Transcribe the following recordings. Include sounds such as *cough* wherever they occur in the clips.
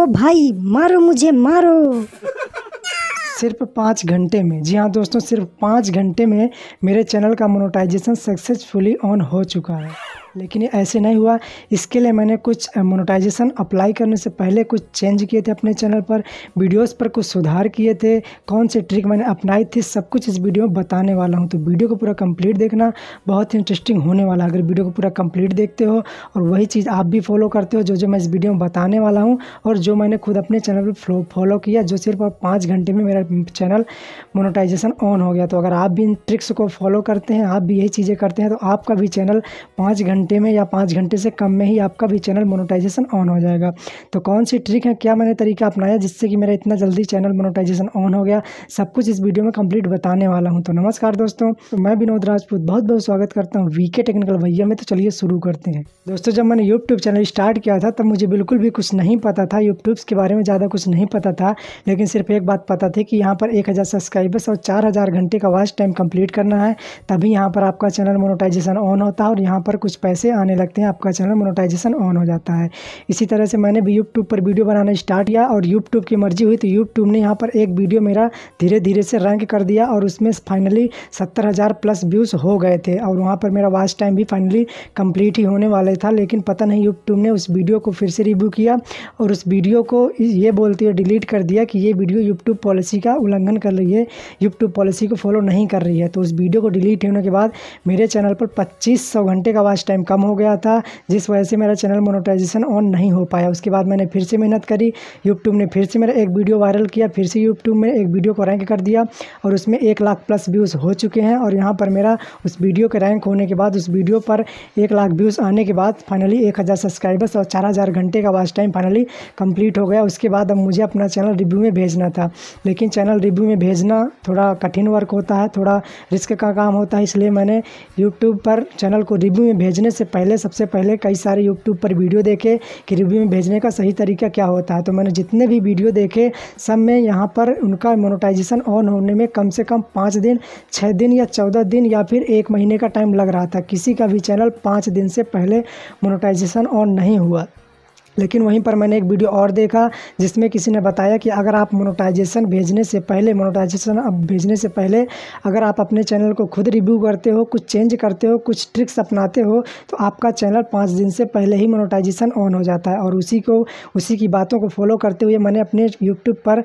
ओ भाई मारो मुझे मारो सिर्फ पाँच घंटे में जी हाँ दोस्तों सिर्फ पाँच घंटे में मेरे चैनल का मोनोटाइजेशन सक्सेसफुली ऑन हो चुका है लेकिन ऐसे नहीं हुआ इसके लिए मैंने कुछ मोनोटाइजेशन अप्लाई करने से पहले कुछ चेंज किए थे अपने चैनल पर वीडियोस पर कुछ सुधार किए थे कौन से ट्रिक मैंने अपनाई थी सब कुछ इस वीडियो में बताने वाला हूँ तो वीडियो को पूरा कंप्लीट देखना बहुत ही इंटरेस्टिंग होने वाला है अगर वीडियो को पूरा कम्प्लीट देखते हो और वही चीज़ आप भी फॉलो करते हो जो जो मैं इस वीडियो में बताने वाला हूँ और जो मैंने खुद अपने चैनल पर फॉलो किया जो सिर्फ पाँच घंटे में मेरा चैनल मोनोटाइजेशन ऑन हो गया तो अगर आप भी इन ट्रिक्स को फॉलो करते हैं आप भी यही चीज़ें करते हैं तो आपका भी चैनल पाँच घंटे घंटे में या पाँच घंटे से कम में ही आपका भी चैनल मोनोटाइजेशन ऑन हो जाएगा तो कौन सी ट्रिक है क्या मैंने तरीका अपनाया जिससे कि मेरा इतना जल्दी चैनल मोनोटाइजेशन ऑन हो गया सब कुछ इस वीडियो में कंप्लीट बताने वाला हूँ तो नमस्कार दोस्तों तो मैं विनोद राजपूत बहुत बहुत स्वागत करता हूँ वीके टेक्निकल भैया में तो चलिए शुरू करते हैं दोस्तों जब मैंने यूट्यूब चैनल स्टार्ट किया था तब मुझे बिल्कुल भी कुछ नहीं पता था यूट्यूब्स के बारे में ज़्यादा कुछ नहीं पता था लेकिन सिर्फ एक बात पता थी कि यहाँ पर एक सब्सक्राइबर्स और चार घंटे का वॉच टाइम कंप्लीट करना है तभी यहाँ पर आपका चैनल मोनोटाइजेशन ऑन होता है और यहाँ पर कुछ पैसे आने लगते हैं आपका चैनल मोनोटाइजेशन ऑन हो जाता है इसी तरह से मैंने भी यूट्यूब पर वीडियो बनाना स्टार्ट किया और यूट्यूब की मर्जी हुई तो यूट्यूब ने यहाँ पर एक वीडियो मेरा धीरे धीरे से रैंक कर दिया और उसमें फाइनली सत्तर हज़ार प्लस व्यूज़ हो गए थे और वहाँ पर मेरा वास्ट टाइम भी फाइनली कंप्लीट ही होने वाला था लेकिन पता नहीं यूट्यूब ने उस वीडियो को फिर से रिव्यू किया और उस वीडियो को ये बोलते हुए डिलीट कर दिया कि ये वीडियो यूट्यूब पॉलिसी का उल्लंघन कर रही है यूट्यूब पॉलिसी को फॉलो नहीं कर रही है तो उस वीडियो को डिलीट होने के बाद मेरे चैनल पर पच्चीस घंटे का वाच टाइम टाइम कम हो गया था जिस वजह से मेरा चैनल मोनोटाइजेशन ऑन नहीं हो पाया उसके बाद मैंने फिर से मेहनत करी यूट्यूब ने फिर से मेरा एक वीडियो वायरल किया फिर से यूट्यूब में एक वीडियो को रैंक कर दिया और उसमें एक लाख प्लस व्यूज़ हो चुके हैं और यहाँ पर मेरा उस वीडियो के रैंक होने के बाद उस वीडियो पर एक लाख व्यूज़ आने के बाद फाइनली एक हज़ार सब्सक्राइबर्स और चार हज़ार घंटे का वास्ट टाइम फाइनली कंप्लीट हो गया उसके बाद अब मुझे अपना चैनल रिव्यू में भेजना था लेकिन चैनल रिव्यू में भेजना थोड़ा कठिन वर्क होता है थोड़ा रिस्क का काम होता है इसलिए मैंने यूट्यूब पर चैनल को रिव्यू में भेजने भेजने से पहले सबसे पहले कई सारे यूट्यूब पर वीडियो देखे कि रिव्यू में भेजने का सही तरीका क्या होता है तो मैंने जितने भी वीडियो देखे सब में यहाँ पर उनका मोनोटाइजेशन ऑन होने में कम से कम पाँच दिन छः दिन या चौदह दिन या फिर एक महीने का टाइम लग रहा था किसी का भी चैनल पाँच दिन से पहले मोनोटाइजेशन ऑन नहीं हुआ लेकिन वहीं पर मैंने एक वीडियो और देखा जिसमें किसी ने बताया कि अगर आप मोनोटाइजेशन भेजने से पहले मोनोटाइजेशन अब भेजने से पहले अगर आप अपने चैनल को खुद रिव्यू करते हो कुछ चेंज करते हो कुछ ट्रिक्स अपनाते हो तो आपका चैनल पाँच दिन से पहले ही मोनोटाइजेशन ऑन हो जाता है और उसी को उसी की बातों को फॉलो करते हुए मैंने अपने यूट्यूब पर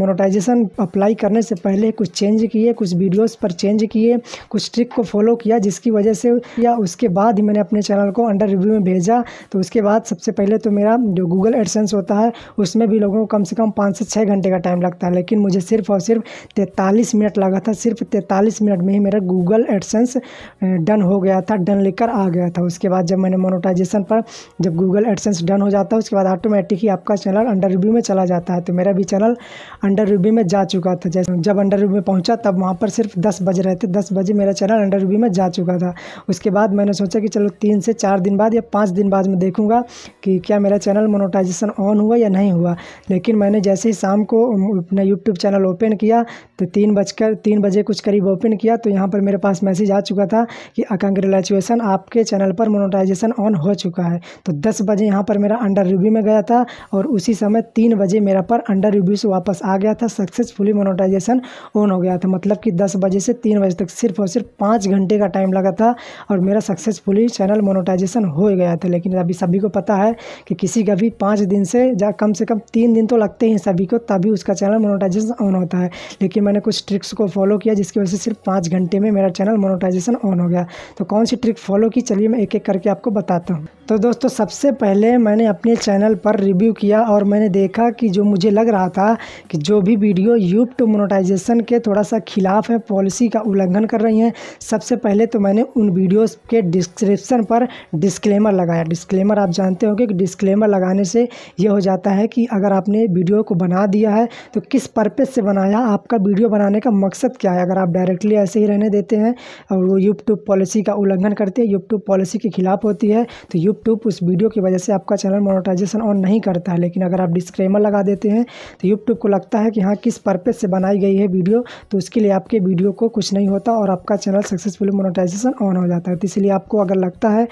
मोनोटाइजेशन अप्लाई करने से पहले कुछ चेंज किए कुछ वीडियोज़ पर चेंज किए कुछ ट्रिक को फॉलो किया जिसकी वजह से या उसके बाद ही मैंने अपने चैनल को अंडर रिव्यू में भेजा तो उसके बाद सबसे पहले तो मेरा मेरा जो गूगल एडसेंस होता है उसमें भी लोगों को कम से कम पाँच से छः घंटे का टाइम लगता है लेकिन मुझे सिर्फ और सिर्फ तैंतालीस मिनट लगा था सिर्फ तैंतालीस मिनट में ही मेरा गूगल एडसेंस डन हो गया था डन लेकर आ गया था उसके बाद जब मैंने मोनोटाइजेशन पर जब गूगल एडसेंस डन हो जाता है उसके बाद ऑटोमेटिक ही आपका चैनल अंडर रिव्यू में चला जाता है तो मेरा भी चैनल अंडर रिव्यू में जा चुका था जैसे जब अंडर रिव्यू में पहुंचा तब वहाँ पर सिर्फ दस बज रहे थे दस बजे मेरा चैनल अंडर रिव्यू में जा चुका था उसके बाद मैंने सोचा कि चलो तीन से चार दिन बाद या पाँच दिन बाद में देखूँगा कि क्या मेरा मेरा चैनल मोनोटाइजेशन ऑन हुआ या नहीं हुआ लेकिन मैंने जैसे ही शाम को अपना यूट्यूब चैनल ओपन किया तो तीन बजकर तीन बजे कुछ करीब ओपन किया तो यहाँ पर मेरे पास मैसेज आ चुका था कि कंग्रेचुएसन आपके चैनल पर मोनोटाइजेशन ऑन हो चुका है तो दस बजे यहाँ पर मेरा अंडर रिव्यू में गया था और उसी समय तीन बजे मेरा पर अंडर रिव्यू से वापस आ गया था सक्सेसफुली मोनोटाइजेशन ऑन हो गया था मतलब कि दस बजे से तीन बजे तक सिर्फ और सिर्फ पाँच घंटे का टाइम लगा था और मेरा सक्सेसफुली चैनल मोनोटाइजेशन हो गया था लेकिन अभी सभी को पता है कि किसी का भी पाँच दिन से या कम से कम तीन दिन तो लगते हैं सभी को तभी उसका चैनल मोनोटाइजेशन ऑन होता है लेकिन मैंने कुछ ट्रिक्स को फॉलो किया जिसकी वजह से सिर्फ पाँच घंटे में मेरा चैनल मोनोटाइजेशन ऑन हो गया तो कौन सी ट्रिक फॉलो की चलिए मैं एक एक करके आपको बताता हूँ तो दोस्तों सबसे पहले मैंने अपने चैनल पर रिव्यू किया और मैंने देखा कि जो मुझे लग रहा था कि जो भी वीडियो यूट्यूब मोनोटाइजेशन के थोड़ा सा खिलाफ है पॉलिसी का उल्लंघन कर रही हैं सबसे पहले तो मैंने उन वीडियोस के डिस्क्रिप्शन पर डिस्क्लेमर लगाया डिस्क्लेमर आप जानते होंगे कि डिस्क्लेमर डिस्क्लेमर लगाने से ये हो जाता है कि अगर आपने वीडियो को बना दिया है तो किस पर्पज़ से बनाया आपका वीडियो बनाने का मकसद क्या है अगर आप डायरेक्टली ऐसे ही रहने देते हैं और वो यूट्यूब पॉलिसी का उल्लंघन करते हैं यूट्यूब पॉलिसी के खिलाफ होती है तो यूट्यूब उस वीडियो की वजह से आपका चैनल मोनोटाइजेशन ऑन नहीं करता है लेकिन अगर आप डिस्क्लेमर लगा देते हैं तो यूट्यूब को लगता है कि हाँ किस पर्पज़ से बनाई गई है वीडियो तो उसके लिए आपके वीडियो को कुछ नहीं होता और आपका चैनल सक्सेसफुली मोनोटाइजेशन ऑन हो जाता है तो इसलिए आपको अगर लगता है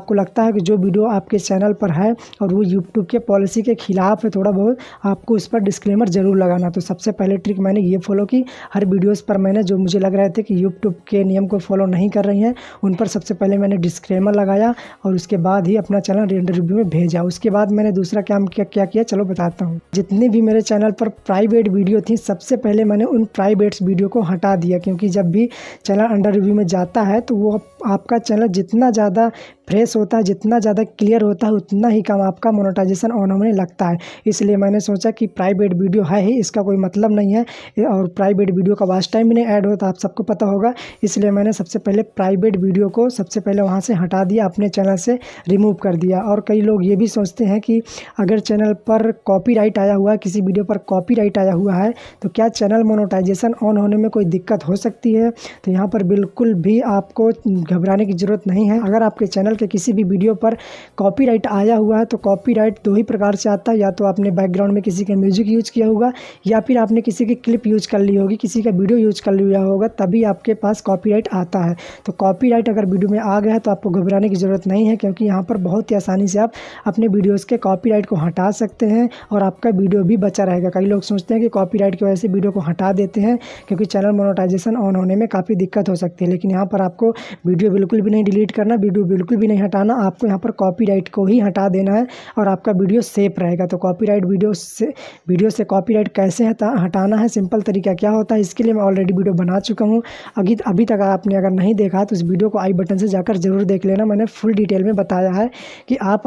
आपको लगता है कि जो वीडियो आपके चैनल पर है और वो यूट्यूब के पॉलिसी के खिलाफ है थोड़ा बहुत आपको उस पर डिस्क्लेमर ज़रूर लगाना तो सबसे पहले ट्रिक मैंने ये फॉलो की हर वीडियोज़ पर मैंने जो मुझे लग रहे थे कि यूट्यूब के नियम को फॉलो नहीं कर रही हैं उन पर सबसे पहले मैंने डिस्क्लेमर लगाया और उसके बाद ही अपना चैनल रेंडर रिव्यू में भेजा उसके बाद मैंने दूसरा काम क्या क्या किया चलो बताता हूँ जितनी भी मेरे चैनल पर प्राइवेट वीडियो थी सबसे पहले मैंने उन प्राइवेट्स वीडियो को हटा दिया क्योंकि जब भी चैनल अंडर रिव्यू में जाता है तो वो आपका चैनल जितना ज़्यादा फ्रेश होता है जितना ज़्यादा क्लियर होता है उतना ही कम आपका मोनोटाइजेशन ऑन होने लगता है इसलिए मैंने सोचा कि प्राइवेट वीडियो है ही इसका कोई मतलब नहीं है और प्राइवेट वीडियो का वास्ट टाइम भी नहीं ऐड होता आप सबको पता होगा इसलिए मैंने सबसे पहले प्राइवेट वीडियो को सबसे पहले वहाँ से हटा दिया अपने चैनल से रिमूव कर दिया और कई लोग ये भी सोचते हैं कि अगर चैनल पर कॉपी आया हुआ है किसी वीडियो पर कॉपी आया हुआ है तो क्या चैनल मोनोटाइजेशन ऑन होने में कोई दिक्कत हो सकती है तो यहाँ पर बिल्कुल भी आपको घबराने की ज़रूरत नहीं है अगर आपके चैनल के किसी भी वीडियो पर कॉपीराइट आया हुआ है तो कॉपीराइट दो ही प्रकार से आता है या तो आपने बैकग्राउंड में किसी का म्यूजिक यूज किया होगा या फिर आपने किसी की क्लिप यूज कर ली होगी किसी का वीडियो यूज कर लिया होगा तभी आपके पास कॉपीराइट आता है तो कॉपीराइट अगर वीडियो में आ गया है तो आपको घबराने की ज़रूरत नहीं है क्योंकि यहाँ पर बहुत ही आसानी से आप अपने वीडियोज़ के कॉपीराइट को हटा सकते हैं और आपका वीडियो भी बचा रहेगा कई लोग सोचते हैं कि कॉपीराइट की वजह से वीडियो को हटा देते हैं क्योंकि चैनल मोनोटाइजेशन ऑन होने में काफ़ी दिक्कत हो सकती है लेकिन यहाँ पर आपको वीडियो बिल्कुल भी नहीं डिलीट करना वीडियो बिल्कुल भी नहीं हटाना आपको यहाँ पर कॉपीराइट को ही हटा देना है और आपका वीडियो सेफ रहेगा तो कॉपीराइट वीडियो से वीडियो से कॉपीराइट कैसे हटाना है सिंपल तरीका क्या होता है इसके लिए मैं ऑलरेडी वीडियो बना चुका हूँ अभी अभी तक आपने अगर नहीं देखा तो इस वीडियो को आई बटन से जाकर ज़रूर देख लेना मैंने फुल डिटेल में बताया है कि आप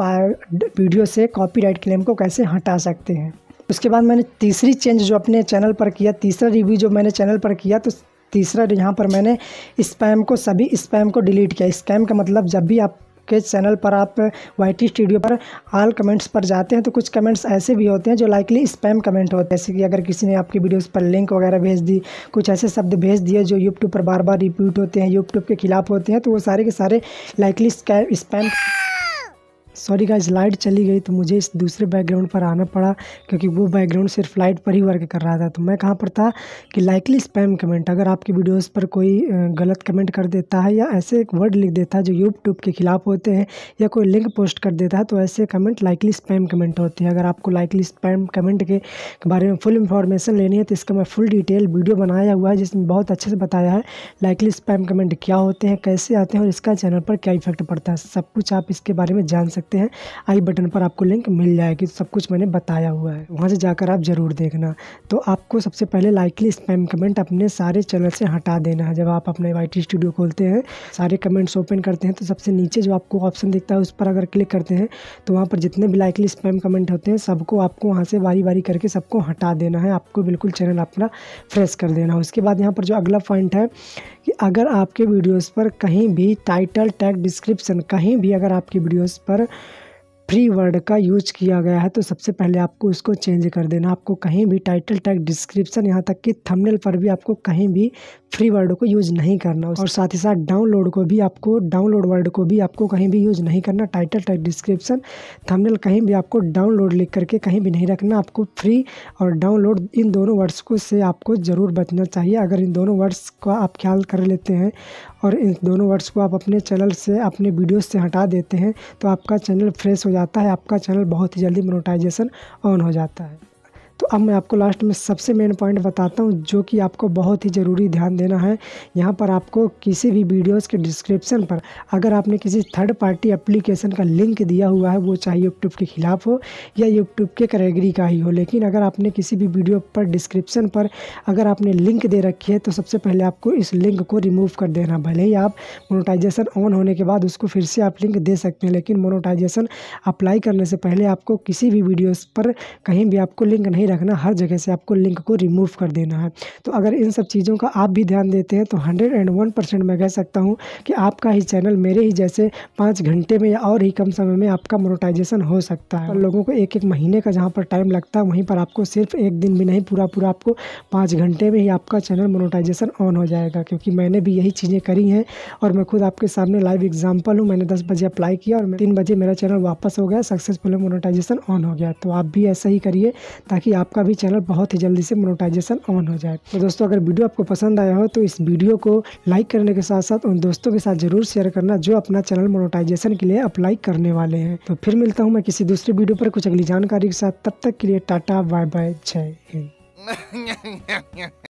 वीडियो से कॉपी क्लेम को कैसे हटा सकते हैं उसके बाद मैंने तीसरी चेंज जो अपने चैनल पर किया तीसरा रिव्यू जो मैंने चैनल पर किया तो तीसरा यहाँ पर मैंने स्पैम को सभी स्पैम को डिलीट किया स्कैम का मतलब जब भी आप के चैनल पर आप वाई स्टूडियो पर आल कमेंट्स पर जाते हैं तो कुछ कमेंट्स ऐसे भी होते हैं जो लाइकली स्पैम कमेंट होते हैं जैसे कि अगर किसी ने आपकी वीडियोज़ पर लिंक वगैरह भेज दी कुछ ऐसे शब्द भेज दिए जो यूट्यूब पर बार बार रिपीट होते हैं यूट्यूब के खिलाफ होते हैं तो वो सारे के सारे likely spam sorry guys light चली गई तो मुझे इस दूसरे बैकग्राउंड पर आना पड़ा क्योंकि वो बैकग्राउंड सिर्फ लाइट पर ही वर्क कर रहा था तो मैं कहाँ पर था कि लाइकली स्पैम कमेंट अगर आपकी वीडियोस पर कोई गलत कमेंट कर देता है या ऐसे एक वर्ड लिख देता है जो यूट्यूब के खिलाफ होते हैं या कोई लिंक पोस्ट कर देता है तो ऐसे कमेंट लाइकली स्पैम कमेंट होते हैं अगर आपको लाइकली स्पैम कमेंट के बारे में फुल इन्फॉर्मेशन लेनी है तो इसका मैं फुल डिटेल वीडियो बनाया हुआ है जिसमें बहुत अच्छे से बताया है लाइकली स्पैम कमेंट क्या होते हैं कैसे आते हैं और इसका चैनल पर क्या इफेक्ट पड़ता है सब कुछ आप इसके बारे में जान सकते सकते हैं आई बटन पर आपको लिंक मिल जाएगी सब कुछ मैंने बताया हुआ है वहाँ से जाकर आप ज़रूर देखना तो आपको सबसे पहले लाइकली स्पैम कमेंट अपने सारे चैनल से हटा देना है जब आप अपने वाई स्टूडियो खोलते हैं सारे कमेंट्स ओपन करते हैं तो सबसे नीचे जो आपको ऑप्शन दिखता है उस पर अगर क्लिक करते हैं तो वहाँ पर जितने भी लाइकली स्पैम कमेंट होते हैं सबको आपको वहाँ से बारी बारी करके सबको हटा देना है आपको बिल्कुल चैनल अपना फ्रेश कर देना है उसके बाद यहाँ पर जो अगला पॉइंट है कि अगर आपके वीडियोस पर कहीं भी टाइटल टैग डिस्क्रिप्शन कहीं भी अगर आपकी वीडियोस पर फ्री वर्ड का यूज किया गया है तो सबसे पहले आपको इसको चेंज कर देना आपको कहीं भी टाइटल टैग डिस्क्रिप्शन यहाँ तक कि थंबनेल पर भी आपको कहीं भी फ्री वर्ड को यूज नहीं करना और साथ ही साथ डाउनलोड को भी आपको डाउनलोड वर्ड को भी आपको कहीं भी यूज नहीं करना टाइटल टैग डिस्क्रिप्शन थमनल कहीं भी आपको डाउनलोड लिख करके कहीं भी नहीं रखना आपको फ्री और डाउनलोड इन दोनों वर्ड्स को से आपको ज़रूर बचना चाहिए अगर इन दोनों वर्ड्स का आप ख्याल कर लेते हैं और इन दोनों वर्ड्स को आप अपने चैनल से अपने वीडियो से हटा देते हैं तो आपका चैनल फ्रेश हो जाता है आपका चैनल बहुत ही जल्दी मोनोटाइजेशन ऑन हो जाता है तो अब मैं आपको लास्ट में सबसे मेन पॉइंट बताता हूँ जो कि आपको बहुत ही ज़रूरी ध्यान देना है यहाँ पर आपको किसी भी वीडियोस के डिस्क्रिप्शन पर अगर आपने किसी थर्ड पार्टी एप्लीकेशन का लिंक दिया हुआ है वो चाहे यूट्यूब के खिलाफ हो या यूट्यूब के कैटेगरी का ही हो लेकिन अगर आपने किसी भी वीडियो पर डिस्क्रिप्शन पर अगर आपने लिंक दे रखी है तो सबसे पहले आपको इस लिंक को रिमूव कर देना भले ही आप मोनोटाइजेशन ऑन होने के बाद उसको फिर से आप लिंक दे सकते हैं लेकिन मोनोटाइजेशन अप्लाई करने से पहले आपको किसी भी वीडियोज़ पर कहीं भी आपको लिंक नहीं नहीं रखना हर जगह से आपको लिंक को रिमूव कर देना है तो अगर इन सब चीज़ों का आप भी ध्यान देते हैं तो हंड्रेड एंड वन परसेंट मैं कह सकता हूँ कि आपका ही चैनल मेरे ही जैसे पाँच घंटे में या और ही कम समय में आपका मोनोटाइजेशन हो सकता है और लोगों को एक एक महीने का जहाँ पर टाइम लगता है वहीं पर आपको सिर्फ एक दिन भी नहीं पूरा पूरा आपको पाँच घंटे में ही आपका चैनल मोनोटाइजेशन ऑन हो जाएगा क्योंकि मैंने भी यही चीज़ें करी हैं और मैं खुद आपके सामने लाइव एग्जाम्पल हूँ मैंने दस बजे अप्लाई किया और तीन बजे मेरा चैनल वापस हो गया सक्सेसफुल मोनोटाइजेशन ऑन हो गया तो आप भी ऐसा ही करिए ताकि आपका भी चैनल बहुत ही जल्दी से मोनोटाइजेशन ऑन हो जाए तो दोस्तों अगर वीडियो आपको पसंद आया हो तो इस वीडियो को लाइक करने के साथ साथ उन दोस्तों के साथ जरूर शेयर करना जो अपना चैनल मोनोटाइजेशन के लिए अप्लाई करने वाले हैं तो फिर मिलता हूँ मैं किसी दूसरी वीडियो पर कुछ अगली जानकारी के साथ तब तक के लिए टाटा बाय बाय जय हिंद *laughs*